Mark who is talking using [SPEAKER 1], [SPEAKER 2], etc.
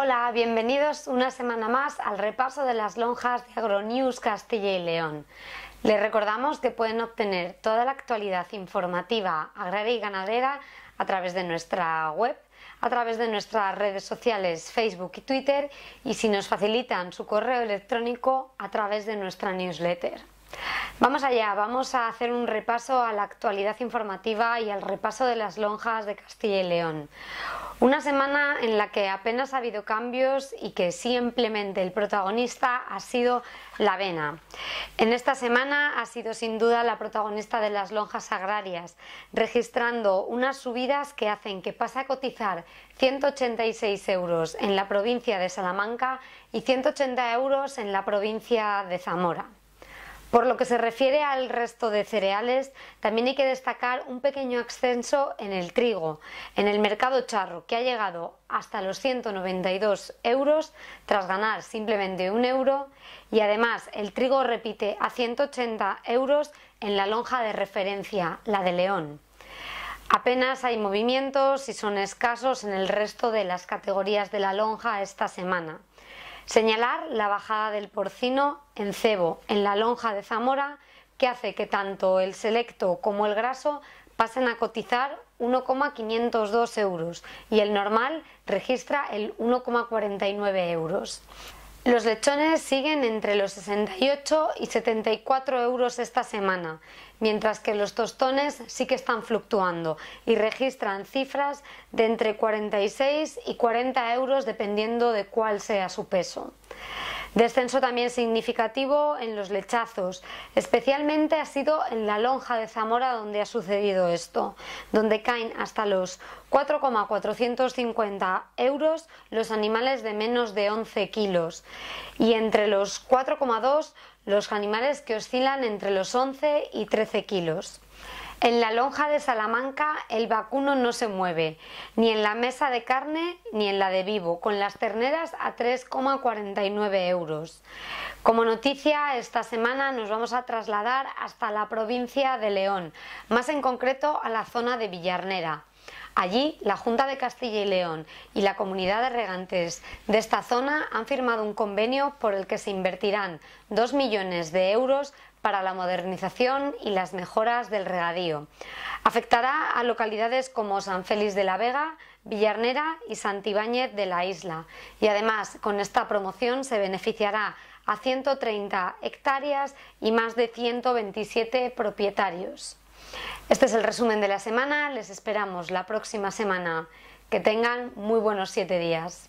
[SPEAKER 1] Hola, bienvenidos una semana más al repaso de las lonjas de Agronews Castilla y León. Les recordamos que pueden obtener toda la actualidad informativa agraria y ganadera a través de nuestra web, a través de nuestras redes sociales Facebook y Twitter y si nos facilitan su correo electrónico a través de nuestra newsletter. Vamos allá, vamos a hacer un repaso a la actualidad informativa y al repaso de las lonjas de Castilla y León. Una semana en la que apenas ha habido cambios y que simplemente el protagonista ha sido la avena. En esta semana ha sido sin duda la protagonista de las lonjas agrarias, registrando unas subidas que hacen que pase a cotizar 186 euros en la provincia de Salamanca y 180 euros en la provincia de Zamora. Por lo que se refiere al resto de cereales, también hay que destacar un pequeño ascenso en el trigo, en el mercado charro, que ha llegado hasta los 192 euros tras ganar simplemente un euro y además el trigo repite a 180 euros en la lonja de referencia, la de León. Apenas hay movimientos y son escasos en el resto de las categorías de la lonja esta semana. Señalar la bajada del porcino en cebo, en la lonja de Zamora, que hace que tanto el selecto como el graso pasen a cotizar 1,502 euros y el normal registra el 1,49 euros. Los lechones siguen entre los 68 y 74 euros esta semana, mientras que los tostones sí que están fluctuando y registran cifras de entre 46 y 40 euros dependiendo de cuál sea su peso. Descenso también significativo en los lechazos, especialmente ha sido en la lonja de Zamora donde ha sucedido esto, donde caen hasta los 4,450 euros los animales de menos de 11 kilos y entre los 4,2 los animales que oscilan entre los 11 y 13 kilos. En la lonja de Salamanca el vacuno no se mueve, ni en la mesa de carne ni en la de vivo, con las terneras a 3,49 euros. Como noticia, esta semana nos vamos a trasladar hasta la provincia de León, más en concreto a la zona de Villarnera. Allí, la Junta de Castilla y León y la comunidad de regantes de esta zona han firmado un convenio por el que se invertirán 2 millones de euros para la modernización y las mejoras del regadío. Afectará a localidades como San Félix de la Vega, Villarnera y Santibáñez de la isla. Y además, con esta promoción se beneficiará a 130 hectáreas y más de 127 propietarios. Este es el resumen de la semana. Les esperamos la próxima semana. Que tengan muy buenos siete días.